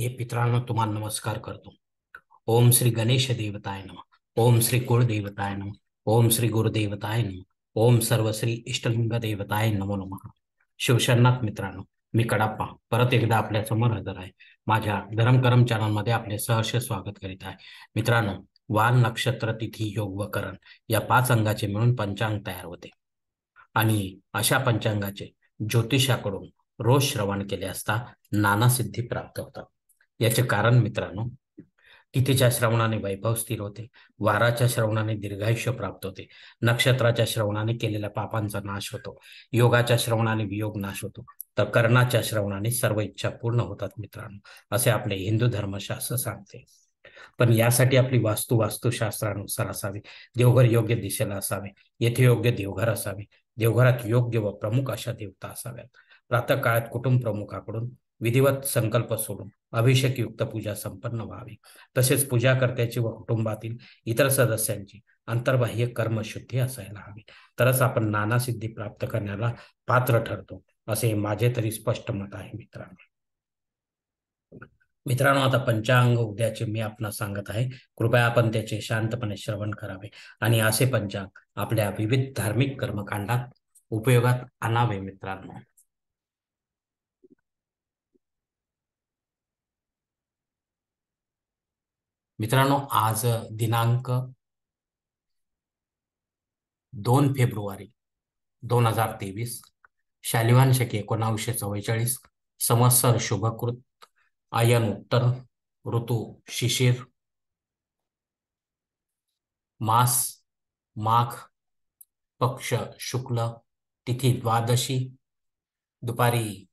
हे पित्रांनो तुम्हाला नमस्कार करतो ओम श्री गणेश देवताय नम ओम श्री कुळदेवताय नम ओम श्री गुरुदेवताय नम ओम सर्व श्री इष्टलिंग देवताय नमो नम शिवशरनाथ मित्रांनो मी कडाप्पा परत एकदा आपल्या समोर हजर आहे माझ्या चॅनल चॅनलमध्ये आपले सहर्ष स्वागत करीत आहे मित्रांनो वान नक्षत्र तिथी योग व करण या पाच अंगाचे मिळून पंचांग तयार होते आणि अशा पंचांगाचे ज्योतिषाकडून रोज श्रवण केले असता नाना सिद्धी प्राप्त होतात याचे कारण मित्रांनो तिथेच्या श्रवणाने वैभव स्थिर होते वाराच्या श्रवणाने दीर्घायुष्य प्राप्त होते नक्षत्राच्या श्रवणाने केलेल्या पापांचा नाश होतो योगाच्या श्रवणाने वियोग नाश होतो तर कर्णाच्या श्रवणाने सर्व इच्छा पूर्ण होतात मित्रांनो असे आपले हिंदू धर्मशास्त्र सांगते पण यासाठी आपली वास्तू वास्तुशास्त्रानुसार असावी देवघर योग्य दिशेला असावे येथे योग्य देवघर असावे देवघरात योग्य व प्रमुख अशा देवता असाव्यात काळात कुटुंब प्रमुखाकडून विधिवत संकल्प सोडून अभिषेक युक्त पूजा संपन्न व्हावी तसेच पूजाकर्त्याची व कुटुंबातील इतर सदस्यांची अंतर्बाह्य कर्मशुद्धी असायला हवी तरच आपण नाना सिद्धी प्राप्त करण्याला पात्र ठरतो असे माझे तरी स्पष्ट मत आहे मित्रांनो मित्रांनो आता पंचांग उद्याचे मी आपण सांगत आहे कृपया आपण त्याचे शांतपणे श्रवण करावे आणि असे पंचांग आपल्या विविध धार्मिक कर्मकांडात उपयोगात आणावे मित्रांनो मित्रांनो आज दिनांक दोन फेब्रुवारी दोन हजार तेवीस शालिवान शके एकोणावीसशे चव्वेचाळीस समसर शुभकृत आयन उत्तर ऋतू शिशिर मास माघ पक्ष शुक्ल तिथी द्वादशी दुपारी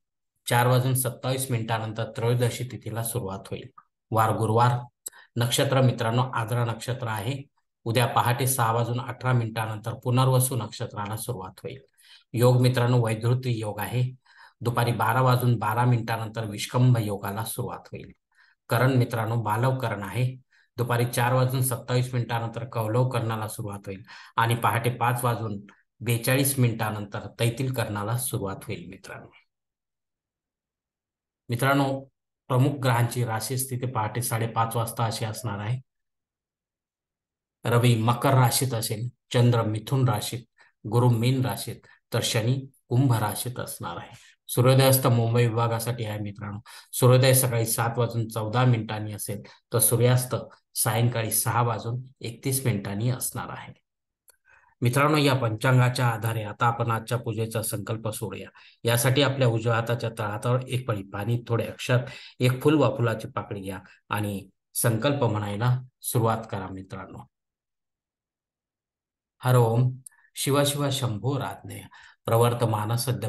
चार वाजून सत्तावीस मिनिटानंतर त्रयोदशी तिथीला सुरुवात होईल वार गुरुवार नक्षत्र मित्रांनो आग्रा नक्षत्र आहे उद्या पहाटे सहा वाजून अठरा मिनिटानंतर पुनर्वसू नक्षत्राला सुरुवात होईल योग मित्रांनो वैद्युती योग आहे दुपारी बारा वाजून बारा मिनिटानंतर विष्कंभ योगाला सुरुवात होईल करण मित्रांनो बालव करण आहे दुपारी चार वाजून सत्तावीस मिनिटानंतर कौलव कर्णाला सुरुवात होईल आणि पहाटे पाच वाजून बेचाळीस मिनिटानंतर तैतील कर्णाला सुरुवात होईल मित्रांनो मित्रांनो प्रमुख ग्रहांची राशी स्थिती पहाटे साडेपाच वाजता अशी असणार आहे रवी मकर राशीत असेल चंद्र मिथुन राशीत गुरु मीन राशीत तर शनी कुंभ राशीत असणार आहे सूर्योदयास्त मुंबई विभागासाठी आहे मित्रांनो सूर्योदय सकाळी सात वाजून चौदा मिनिटांनी असेल तर सूर्यास्त सायंकाळी सहा वाजून एकतीस मिनिटांनी असणार आहे मित्रांनो या पंचांगाच्या आधारे आता आपण आजच्या पूजेचा संकल्प सोडूया यासाठी आपल्या उजव्या हाताच्या तळहातावर एक पळी पाणी थोडे अक्षर एक फुल वा फुलाची पाकडी घ्या आणि संकल्प म्हणायला सुरुवात करा मित्रांनो हर ओम शिवा शिवा शंभो प्रवर्तमान प्रवर्त मानसद्य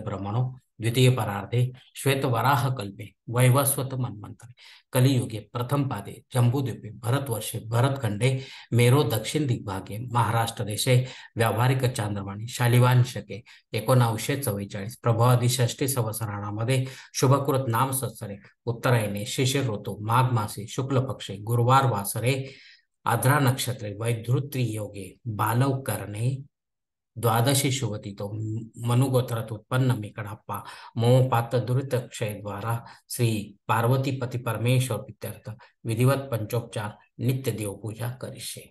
द्वितीय परार्धे श्वेत वराह कल्पे वैवस्वत मन्वंतरे कलियुगे प्रथम पादे जम्बूद्वीपे भरतवर्षे भरतखंडे मेरो दक्षिण दिग्भागे महाराष्ट्र देशे व्यावहारिक चांद्रवाणी शालिवान शके एकोणाशे चव्वेचाळीस प्रभावादी षष्टी शुभकृत नाम सत्सरे उत्तरायणे शिशिर ऋतू माघ मासे शुक्ल पक्षे गुरुवार वासरे आद्रा नक्षत्रे वैधृत्री योगे बालव करणे द्वादशी ద్వాదశి శువతితో మనుగోత్రత ఉత్పన్నమికడప్ప మమ పాత దురితక్షయ श्री पार्वती पति परमेश्वर પિત્યર્થ विधिवत पंचोपचार नित्य देवपूजा करीशे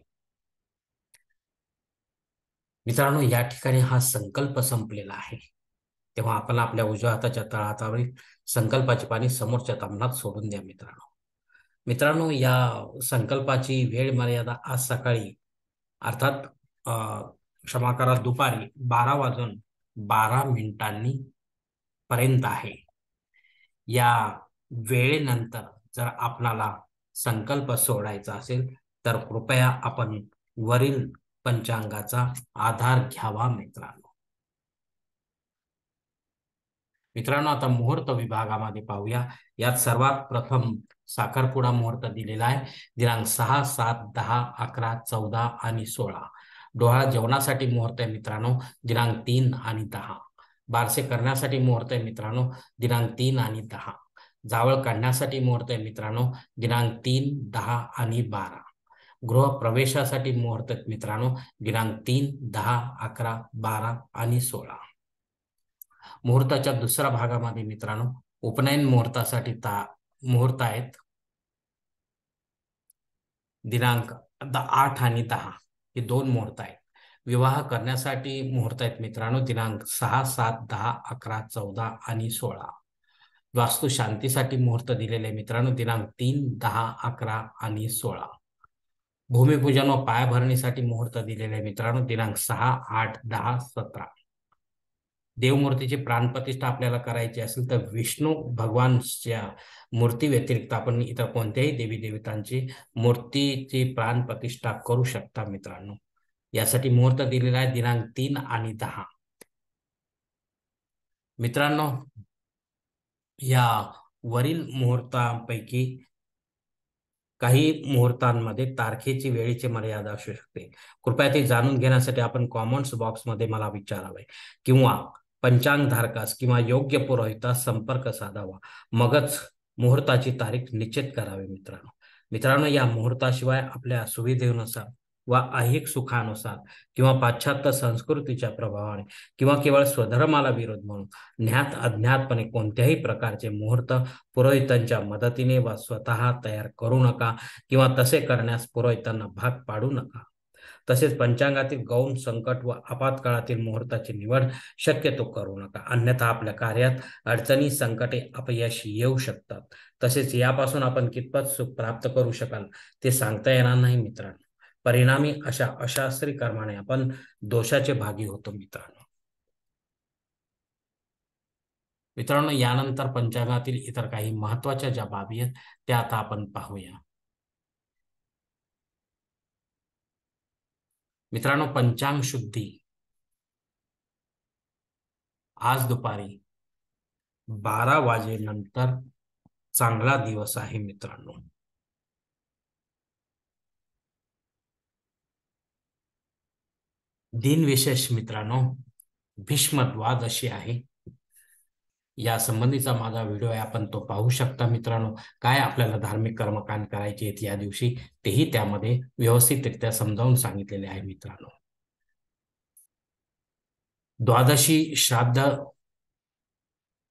मित्रांनो या ठिकाणी हा संकल्प संपलेला आहे तेव्हा आपण आपल्या उजव्या हाताच्या तळहातावरील संकल्पाची पाणी समोरच्या तामनात सोडून द्या मित्रांनो मित्रांनो या संकल्पाची वेळ मर्यादा आज सकाळी अर्थात क्षमा करा दुपारी बारा वाजून बारा मिनिटांनी पर्यंत आहे या वेळेनंतर जर आपणाला संकल्प सोडायचा असेल तर कृपया आपण वरील पंचांगाचा आधार घ्यावा मित्रांनो मित्रांनो आता मुहूर्त विभागामध्ये पाहूया यात सर्वात प्रथम साखरपुडा मुहूर्त दिलेला आहे दिनांक सहा सात दहा अकरा चौदा आणि सोळा डोळा जेवणासाठी मुहूर्त आहे मित्रांनो दिनांक तीन आणि दहा बारसे करण्यासाठी मुहूर्त आहे मित्रांनो दिनांक तीन आणि दहा जावळ काढण्यासाठी मुहूर्त आहे मित्रांनो दिनांक तीन दहा आणि बारा प्रवेशासाठी मुहूर्त मित्रांनो दिनांक तीन दहा अकरा बारा आणि सोळा मुहूर्ताच्या दुसऱ्या भागामध्ये मित्रांनो उपनयन मुहूर्तासाठी ता मुहूर्त आहेत दिनांक आठ आणि दहा हे दोन मुहूर्त आहेत विवाह करण्यासाठी मुहूर्त आहेत मित्रांनो दिनांक सहा सात दहा अकरा चौदा आणि सोळा वास्तू शांतीसाठी मुहूर्त दिलेले मित्रांनो दिनांक तीन दहा अकरा आणि सोळा भूमिपूजन व पायाभरणीसाठी मुहूर्त दिलेले मित्रांनो दिनांक सहा आठ दहा सतरा देवमूर्तीची प्राणप्रतिष्ठा आपल्याला करायची असेल तर विष्णू भगवानच्या मूर्ती व्यतिरिक्त आपण इतर कोणत्याही देवी देवतांची मूर्तीची प्राणप्रतिष्ठा करू शकता मित्रांनो यासाठी मुहूर्त दिलेला आहे दिनांक तीन आणि दहा मित्रांनो या वरील मुहूर्तांपैकी काही मुहूर्तांमध्ये तारखेची वेळेची मर्यादा असू शकते कृपया ते जाणून घेण्यासाठी आपण कॉमेंट्स बॉक्समध्ये मला विचारावे किंवा पंचांगधारकास किंवा योग्य पुरोहितास संपर्क साधावा मगच मुहूर्ताची तारीख निश्चित करावी मित्रांनो मित्रांनो या मुहूर्ताशिवाय आपल्या सुविधेनुसार वा ऐहिक सुखानुसार किंवा पाश्चात्य संस्कृतीच्या प्रभावाने किंवा केवळ स्वधर्माला विरोध म्हणून ज्ञात अज्ञातपणे कोणत्याही प्रकारचे मुहूर्त पुरोहितांच्या मदतीने वा स्वतः तयार करू नका किंवा तसे करण्यास पुरोहितांना भाग पाडू नका तसेच पंचांगातील गौण संकट व आपातकाळातील मुहूर्ताची निवड शक्यतो करू नका अन्यथा आपल्या कार्यात अडचणी संकटे अपयश येऊ शकतात तसेच यापासून आपण कितपत सुख प्राप्त करू शकाल ते सांगता येणार नाही मित्रांनो परिणामी अशा अशास्त्री कर्माने आपण दोषाचे भागी होतो मित्रांनो मित्रांनो यानंतर पंचांगातील इतर काही महत्वाच्या ज्या बाबी आहेत त्या आता आपण पाहूया मित्रांनो पंचांग शुद्धी आज दुपारी बारा वाजेनंतर चांगला दिवस आहे मित्रांनो दिनविशेष मित्रांनो भीष्म द्वादशी आहे या संबंधीचा माझा व्हिडिओ आहे आपण तो पाहू शकता मित्रांनो काय आपल्याला धार्मिक कर्मकांड करायचे आहेत या दिवशी तेही त्यामध्ये व्यवस्थितरित्या समजावून सांगितलेले आहे मित्रांनो द्वादशी श्राद्ध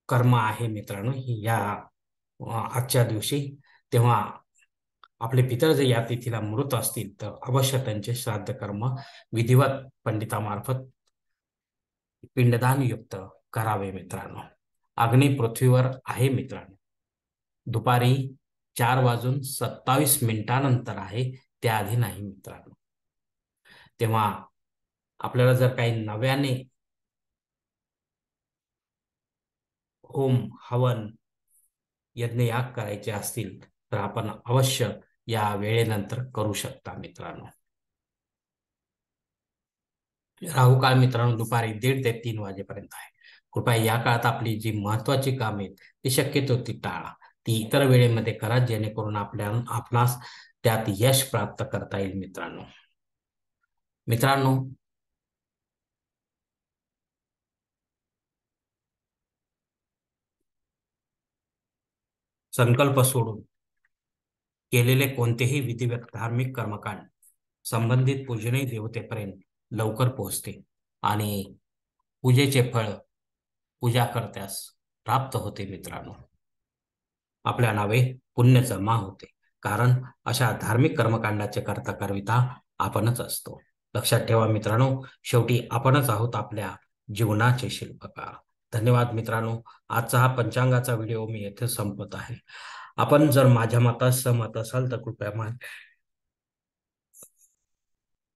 कर्म आहे मित्रांनो या आजच्या दिवशी तेव्हा आपले पितर जर या तिथीला मृत असतील तर अवश्य त्यांचे श्राद्ध कर्म विधिवत पंडितामार्फत पिंडदान युक्त करावे मित्रांनो अग्नी पृथ्वीवर आहे मित्रांनो दुपारी चार वाजून सत्तावीस मिनिटानंतर आहे त्याआधी नाही मित्रांनो तेव्हा आपल्याला जर काही नव्याने होम हवन यज्ञयाग करायचे असतील तर आपण अवश्य या वेळेनंतर करू शकता मित्रांनो राहू मित्रांनो दुपारी दीड ते तीन वाजेपर्यंत आहे कृपया या काळात आपली जी महत्वाची कामे ती शक्यतो ती टाळा ती इतर वेळेमध्ये करा जेणेकरून आपल्या आपणास त्यात यश प्राप्त करता येईल मित्रांनो मित्रांनो संकल्प सोडून केलेले कोणतेही विधिवत धार्मिक कर्मकांड संबंधित पूजनही देवतेपर्यंत लवकर पोहोचते आणि पूजेचे फळ पूजा करत्यास प्राप्त होते मित्रांनो आपल्या नावे पुण्य जमा होते कारण अशा धार्मिक कर्मकांडाचे कर्ता करविता आपणच असतो लक्षात ठेवा मित्रांनो शेवटी आपणच आहोत आपल्या जीवनाचे शिल्पकार धन्यवाद मित्रांनो आजचा हा पंचांगाचा व्हिडिओ मी येथे संपत आहे आपण जर माझ्या मतास सहमत असाल तर कृपया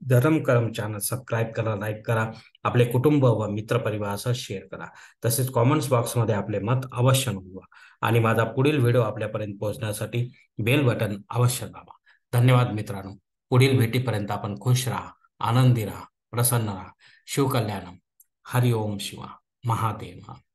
धरम करम चॅनल सबस्क्राईब करा लाईक करा आपले कुटुंब व मित्रपरिवारासह शेअर करा तसेच कॉमेंट्स बॉक्समध्ये आपले मत अवश्य नोंदवा आणि माझा पुढील व्हिडिओ आपल्यापर्यंत पोहोचण्यासाठी बेल बटन अवश्य दाबा धन्यवाद मित्रांनो पुढील भेटीपर्यंत आपण खुश राहा आनंदी राहा प्रसन्न राहा शिवकल्याणम हरिओम शिवा महादेवा